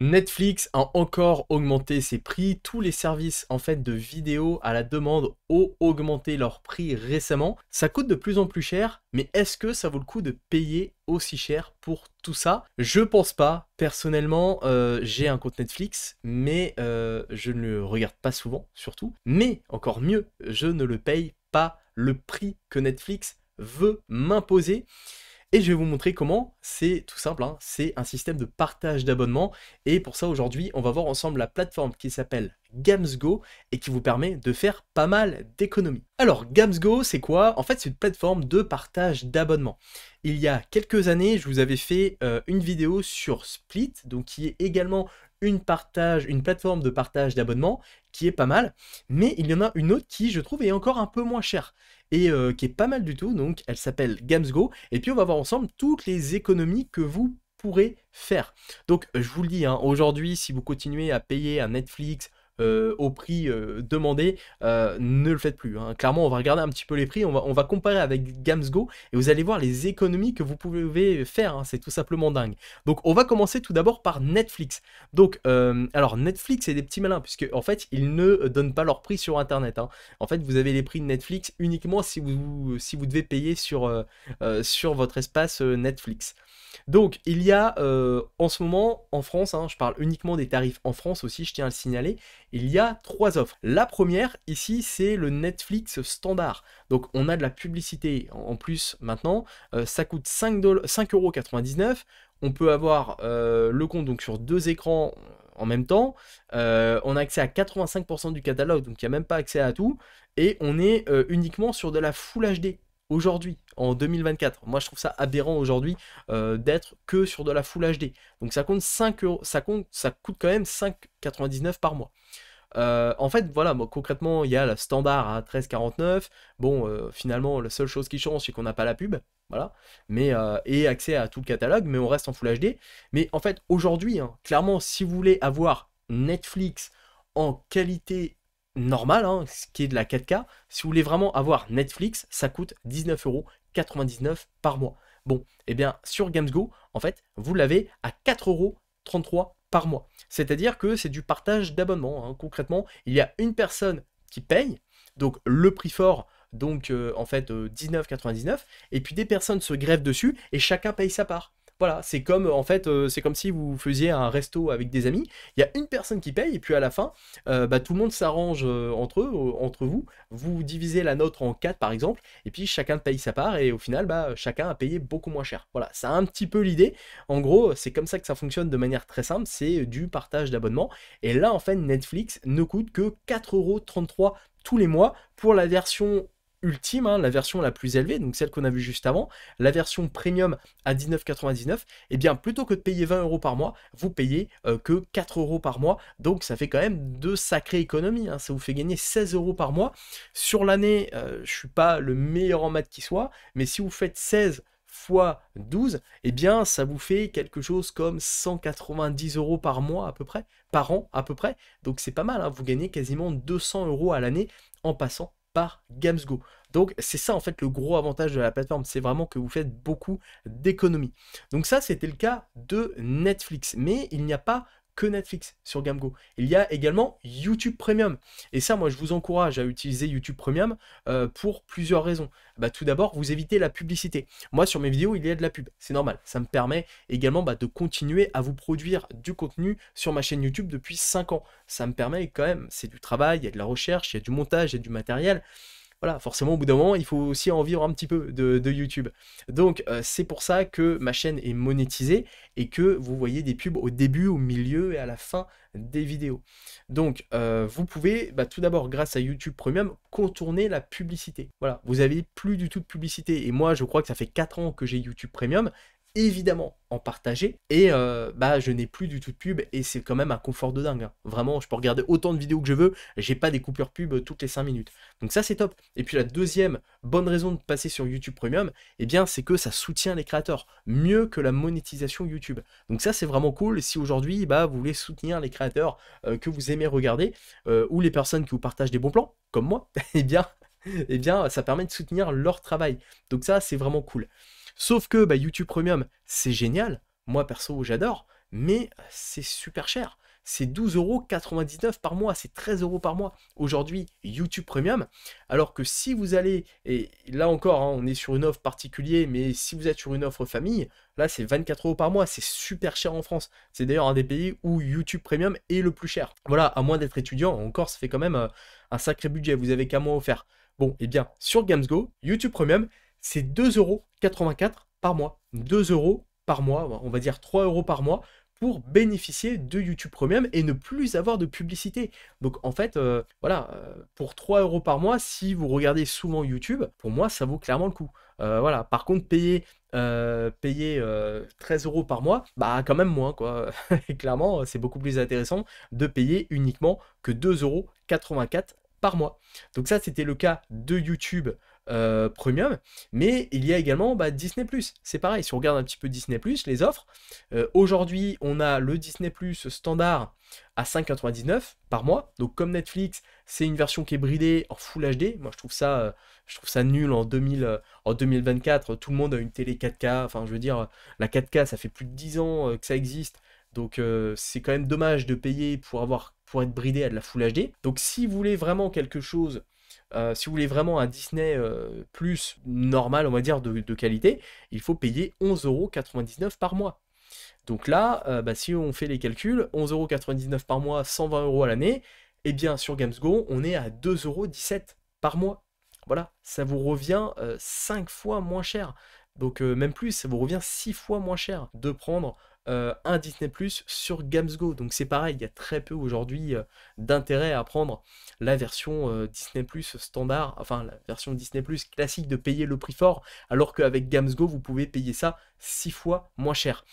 Netflix a encore augmenté ses prix. Tous les services en fait de vidéo à la demande ont augmenté leurs prix récemment. Ça coûte de plus en plus cher, mais est-ce que ça vaut le coup de payer aussi cher pour tout ça Je pense pas. Personnellement, euh, j'ai un compte Netflix, mais euh, je ne le regarde pas souvent, surtout. Mais encore mieux, je ne le paye pas le prix que Netflix veut m'imposer. Et je vais vous montrer comment, c'est tout simple, hein. c'est un système de partage d'abonnement. Et pour ça aujourd'hui, on va voir ensemble la plateforme qui s'appelle Gamsgo et qui vous permet de faire pas mal d'économies. Alors Gamsgo, c'est quoi En fait, c'est une plateforme de partage d'abonnements. Il y a quelques années, je vous avais fait euh, une vidéo sur Split, donc qui est également une, partage, une plateforme de partage d'abonnements qui est pas mal, mais il y en a une autre qui, je trouve, est encore un peu moins chère et euh, qui est pas mal du tout. Donc, elle s'appelle Gamsgo. Et puis, on va voir ensemble toutes les économies que vous pourrez faire. Donc, je vous le dis, hein, aujourd'hui, si vous continuez à payer à Netflix euh, au prix euh, demandé, euh, ne le faites plus. Hein. Clairement, on va regarder un petit peu les prix, on va, on va comparer avec Gamsgo et vous allez voir les économies que vous pouvez faire. Hein. C'est tout simplement dingue. Donc, on va commencer tout d'abord par Netflix. Donc, alors Netflix c'est des petits malins puisque en fait, ils ne donnent pas leur prix sur Internet. Hein. En fait, vous avez les prix de Netflix uniquement si vous, si vous devez payer sur, sur votre espace Netflix. Donc, il y a en ce moment en France, je parle uniquement des tarifs en France aussi, je tiens à le signaler, il y a trois offres. La première, ici, c'est le Netflix standard. Donc on a de la publicité en plus maintenant. Euh, ça coûte 5,99€. On peut avoir euh, le compte donc sur deux écrans en même temps. Euh, on a accès à 85% du catalogue, donc il n'y a même pas accès à tout. Et on est uniquement sur de la Full HD aujourd'hui, en 2024. Moi, je trouve ça aberrant aujourd'hui euh, d'être que sur de la Full HD. Donc ça compte 5 euros, ça compte, ça coûte quand même 5,99 par mois. Euh, en fait, voilà, moi, concrètement, il y a la standard à 13,49. Bon, euh, finalement, la seule chose qui change, c'est qu'on n'a pas la pub, voilà, mais et accès à tout le catalogue, mais on reste en Full HD. Mais en fait, aujourd'hui, hein, clairement, si vous voulez avoir Netflix en qualité normal, hein, ce qui est de la 4K. Si vous voulez vraiment avoir Netflix, ça coûte 19,99€ par mois. Bon, et eh bien sur GamesGo, en fait, vous l'avez à 4,33€ par mois. C'est-à-dire que c'est du partage d'abonnement. Hein. Concrètement, il y a une personne qui paye, donc le prix fort, donc euh, en fait 19,99€, euh, et puis des personnes se greffent dessus et chacun paye sa part. Voilà, c'est comme en fait, euh, c'est comme si vous faisiez un resto avec des amis. Il y a une personne qui paye et puis à la fin, euh, bah, tout le monde s'arrange euh, entre eux, entre vous. Vous divisez la nôtre en quatre par exemple, et puis chacun paye sa part et au final, bah, chacun a payé beaucoup moins cher. Voilà, c'est un petit peu l'idée. En gros, c'est comme ça que ça fonctionne de manière très simple. C'est du partage d'abonnement. Et là, en fait, Netflix ne coûte que 4,33€ tous les mois pour la version ultime, hein, la version la plus élevée, donc celle qu'on a vue juste avant, la version premium à 19,99, et eh bien plutôt que de payer 20 euros par mois, vous payez euh, que 4 euros par mois, donc ça fait quand même de sacrées économies, hein. ça vous fait gagner 16 euros par mois. Sur l'année, je euh, je suis pas le meilleur en maths qui soit, mais si vous faites 16 fois 12, et eh bien ça vous fait quelque chose comme 190 euros par mois à peu près, par an à peu près, donc c'est pas mal, hein. vous gagnez quasiment 200 euros à l'année en passant games go Donc c'est ça en fait le gros avantage de la plateforme, c'est vraiment que vous faites beaucoup d'économies. Donc ça c'était le cas de Netflix, mais il n'y a pas Netflix sur Gamgo. Il y a également YouTube Premium. Et ça, moi, je vous encourage à utiliser YouTube Premium euh, pour plusieurs raisons. Bah, tout d'abord, vous évitez la publicité. Moi, sur mes vidéos, il y a de la pub. C'est normal. Ça me permet également bah, de continuer à vous produire du contenu sur ma chaîne YouTube depuis 5 ans. Ça me permet quand même, c'est du travail, il y a de la recherche, il y a du montage, il y a du matériel voilà, forcément, au bout d'un moment, il faut aussi en vivre un petit peu de, YouTube. Donc, euh, c'est pour ça que ma chaîne est monétisée et que vous voyez des pubs au début, au milieu et à la fin des vidéos. Donc, euh, vous pouvez bah, tout d'abord, grâce à YouTube Premium, contourner la publicité. Voilà, vous avez plus du tout de publicité. Et moi, je crois que ça fait 4 ans que j'ai YouTube Premium évidemment en partager. Et euh, bah, je n'ai plus du tout de pub et c'est quand même un confort de dingue. Hein. Vraiment, je peux regarder autant de vidéos que je veux, j'ai pas des coupures pub toutes les 5 minutes. Donc ça, c'est top. Et puis la deuxième bonne raison de passer sur YouTube Premium, et eh bien, c'est que ça soutient les créateurs mieux que la monétisation YouTube. Donc ça, c'est vraiment cool si aujourd'hui, bah, vous voulez soutenir les créateurs euh, que vous aimez regarder euh, ou les personnes qui vous partagent des bons plans, comme moi, et eh bien, et eh bien, ça permet de soutenir leur travail. Donc ça, c'est vraiment cool. Sauf que bah, YouTube Premium, c'est génial, moi perso j'adore, mais euh, c'est super cher. C'est 12,99€ par mois, c'est 13 euros par mois aujourd'hui YouTube Premium. Alors que si vous allez, et là encore, hein, on est sur une offre particulière, mais si vous êtes sur une offre famille, là c'est 24 euros par mois, c'est super cher en France. C'est d'ailleurs un des pays où YouTube Premium est le plus cher. Voilà, à moins d'être étudiant, encore ça fait quand même euh, un sacré budget, vous avez qu'à moi offert. Bon, et eh bien sur GamesGo, YouTube Premium, c'est 2,84€ par mois. 2 euros par mois, on va dire 3 euros par mois pour bénéficier de YouTube Premium et ne plus avoir de publicité. Donc en fait, euh, voilà, euh, pour 3 euros par mois, si vous regardez souvent YouTube, pour moi, ça vaut clairement le coup. Euh, voilà, par contre, payer, payer 13 euros par mois, bah quand même moins, quoi. clairement, c'est beaucoup plus intéressant de payer uniquement que 2,84 euros par mois. Donc ça, c'était le cas de YouTube euh, Premium. Mais il y a également bah, Disney ⁇ C'est pareil, si on regarde un petit peu Disney ⁇ les offres, euh, aujourd'hui on a le Disney ⁇ Plus standard à 5,99 par mois. Donc comme Netflix, c'est une version qui est bridée en Full HD. Moi je trouve ça, euh, je trouve ça nul en, 2000, en 2024. Tout le monde a une télé 4K. Enfin je veux dire, la 4K, ça fait plus de 10 ans que ça existe. Donc c'est quand même dommage de payer pour avoir pour être bridé à de la Full HD. Donc si vous voulez vraiment quelque chose euh, si vous voulez vraiment un Disney euh, plus normal, on va dire, de, qualité, il faut payer 11,99€ par mois. Donc là, euh, bah, si on fait les calculs, 11,99€ par mois, 120€ à l'année, et eh bien sur Gamesgo, on est à 2,17€ par mois. Voilà, ça vous revient 5 fois moins cher. Donc même plus, ça vous revient 6 fois moins cher de prendre euh, un Disney Plus sur Gamesgo. Donc c'est pareil, il y a très peu aujourd'hui euh, d'intérêt à prendre la version euh, Disney Plus standard, enfin la version Disney Plus classique de payer le prix fort, alors qu'avec Gamesgo, vous pouvez payer ça 6 fois moins cher.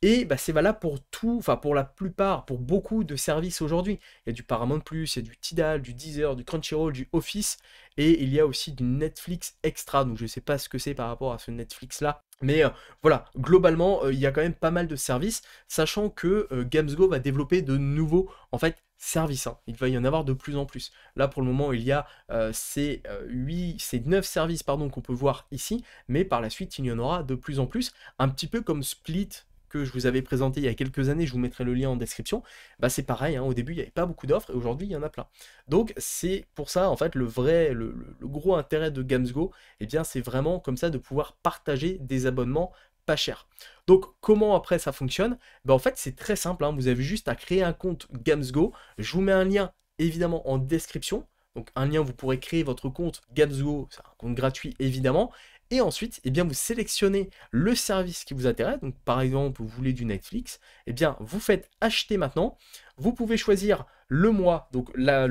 Et bah, c'est valable pour tout, enfin pour la plupart, pour beaucoup de services aujourd'hui. Il y a du Paramount+, il y a du Tidal, du Deezer, du Crunchyroll, du Office, et il y a aussi du Netflix Extra. Donc je ne sais pas ce que c'est par rapport à ce Netflix-là. Mais euh, voilà, globalement, euh, il y a quand même pas mal de services, sachant que euh, GamesGo va développer de nouveaux, en fait, services. Hein. Il va y en avoir de plus en plus. Là, pour le moment, il y a ces, 8, 9 services qu'on peut voir ici, mais par la suite, il y en aura de plus en plus. Un petit peu comme Split, que je vous avais présenté il y a quelques années, je vous mettrai le lien en description, bah c'est pareil, hein, au début il n'y avait pas beaucoup d'offres et aujourd'hui il y en a plein. Donc c'est pour ça en fait le vrai, le, gros intérêt de GamesGo, eh bien c'est vraiment comme ça de pouvoir partager des abonnements pas chers. Donc comment après ça fonctionne Bah En fait c'est très simple, hein, vous avez juste à créer un compte GamesGo. je vous mets un lien évidemment en description, donc un lien, vous pourrez créer votre compte GamesGo. c'est un compte gratuit évidemment, et ensuite, eh bien, vous sélectionnez le service qui vous intéresse. Donc, par exemple, vous voulez du Netflix. Eh bien, vous faites acheter maintenant. Vous pouvez choisir le mois, donc la,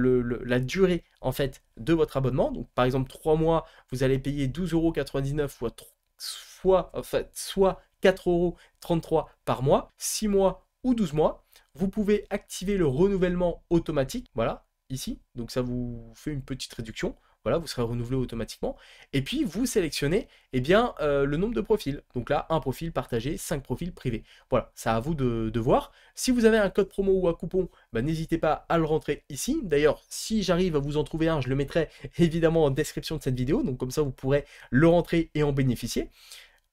durée en fait de votre abonnement. Donc, par exemple, 3 mois, vous allez payer 12,99€ fois, soit en fait, soit 4,33€ par mois. 6 mois ou 12 mois. Vous pouvez activer le renouvellement automatique. Voilà, ici. Donc, ça vous fait une petite réduction. Voilà, vous serez renouvelé automatiquement. Et puis, vous sélectionnez eh bien, euh, le nombre de profils. Donc là, un profil partagé, cinq profils privés. Voilà, ça à vous de, voir. Si vous avez un code promo ou un coupon, bah, n'hésitez pas à le rentrer ici. D'ailleurs, si j'arrive à vous en trouver un, je le mettrai évidemment en description de cette vidéo. Donc comme ça, vous pourrez le rentrer et en bénéficier.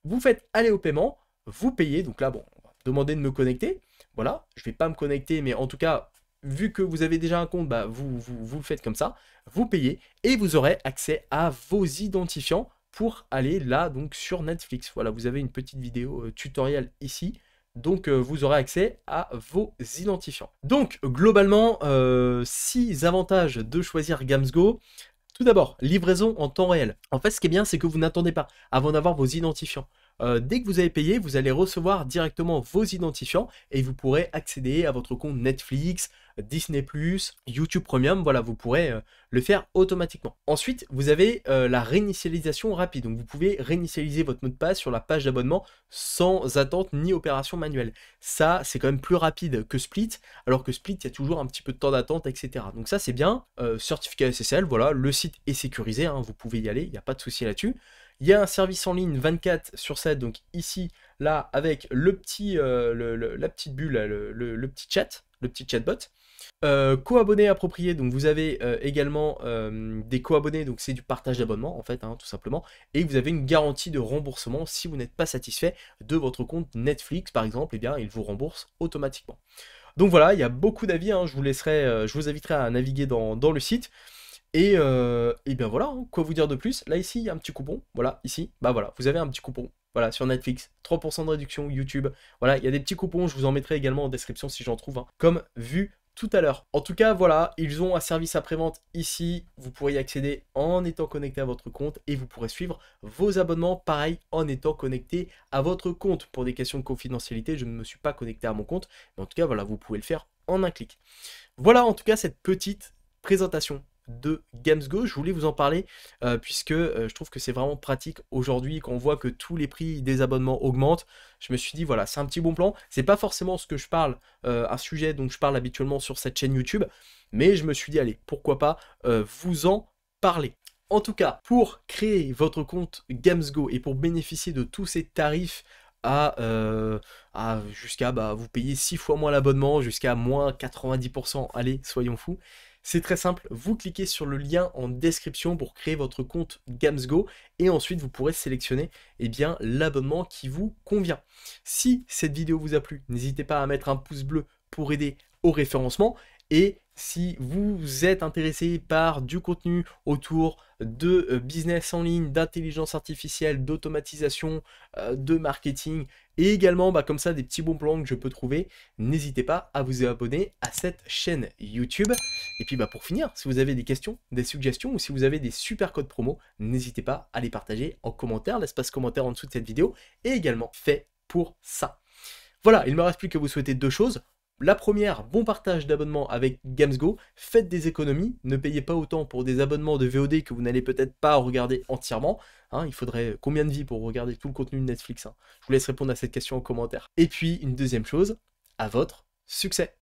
Vous faites aller au paiement, vous payez. Donc là, bon, demandez de me connecter. Voilà, je ne vais pas me connecter, mais en tout cas, vu que vous avez déjà un compte, bah, vous, vous, le faites comme ça, vous payez et vous aurez accès à vos identifiants pour aller là donc sur Netflix. Voilà, vous avez une petite vidéo euh, tutoriel ici. Donc euh, vous aurez accès à vos identifiants. Donc globalement, euh, six avantages de choisir Gamsgo. Tout d'abord, livraison en temps réel. En fait, ce qui est bien, c'est que vous n'attendez pas avant d'avoir vos identifiants. Euh, dès que vous avez payé, vous allez recevoir directement vos identifiants et vous pourrez accéder à votre compte Netflix, Disney+, YouTube Premium, voilà, vous pourrez euh, le faire automatiquement. Ensuite, vous avez euh, la réinitialisation rapide, donc vous pouvez réinitialiser votre mot de passe sur la page d'abonnement sans attente ni opération manuelle. Ça, c'est quand même plus rapide que Split, alors que Split, il y a toujours un petit peu de temps d'attente, etc. Donc ça, c'est bien. certificat SSL, voilà, le site est sécurisé, hein, vous pouvez y aller, il n'y a pas de souci là-dessus. Il y a un service en ligne 24 sur 7, donc ici, là, avec le petit, euh, la petite bulle, le, petit chat, le petit chatbot. Euh, co-abonnés appropriés, donc vous avez euh, également des co-abonnés, donc c'est du partage d'abonnement en fait, hein, tout simplement, et vous avez une garantie de remboursement si vous n'êtes pas satisfait de votre compte Netflix par exemple, et eh bien il vous rembourse automatiquement. Donc voilà, il y a beaucoup d'avis, hein, je, vous laisserai, je vous inviterai à naviguer dans le site. Euh, et, bien voilà, hein. quoi vous dire de plus Là ici, il y a un petit coupon, voilà, ici, bah voilà, vous avez un petit coupon, voilà, sur Netflix, 3% de réduction, YouTube, voilà, il y a des petits coupons, je vous en mettrai également en description si j'en trouve, un, comme vu tout à l'heure. En tout cas, voilà, ils ont un service après-vente ici, vous pourrez y accéder en étant connecté à votre compte et vous pourrez suivre vos abonnements, pareil, en étant connecté à votre compte. Pour des questions de confidentialité, je ne me suis pas connecté à mon compte, mais en tout cas, voilà, vous pouvez le faire en un clic. Voilà en tout cas cette petite présentation de GamesGo. Je voulais vous en parler euh, puisque euh, je trouve que c'est vraiment pratique aujourd'hui qu'on voit que tous les prix des abonnements augmentent. Je me suis dit voilà, c'est un petit bon plan. C'est pas forcément ce que je parle, euh, un sujet dont je parle habituellement sur cette chaîne YouTube, mais je me suis dit allez, pourquoi pas vous en parler. En tout cas, pour créer votre compte GamesGo et pour bénéficier de tous ces tarifs à, jusqu'à bah, vous payer 6 fois moins l'abonnement, jusqu'à moins 90%, allez, soyons fous, c'est très simple, vous cliquez sur le lien en description pour créer votre compte Gamsgo et ensuite vous pourrez sélectionner eh bien l'abonnement qui vous convient. Si cette vidéo vous a plu, n'hésitez pas à mettre un pouce bleu pour aider au référencement et si vous êtes intéressé par du contenu autour de euh, business en ligne, d'intelligence artificielle, d'automatisation, euh, de marketing, et également bah, comme ça des petits bons plans que je peux trouver, n'hésitez pas à vous abonner à cette chaîne YouTube. Et puis bah, pour finir, si vous avez des questions, des suggestions ou si vous avez des super codes promo, n'hésitez pas à les partager en commentaire, l'espace commentaire en dessous de cette vidéo est également fait pour ça. Voilà, il ne me reste plus que vous souhaiter deux choses la première, bon partage d'abonnements avec Gamesgo, faites des économies, ne payez pas autant pour des abonnements de VOD que vous n'allez peut-être pas regarder entièrement. Hein. il faudrait euh, combien de vies pour regarder tout le contenu de Netflix hein? Je vous laisse répondre à cette question en commentaire. Et puis, une deuxième chose, à votre succès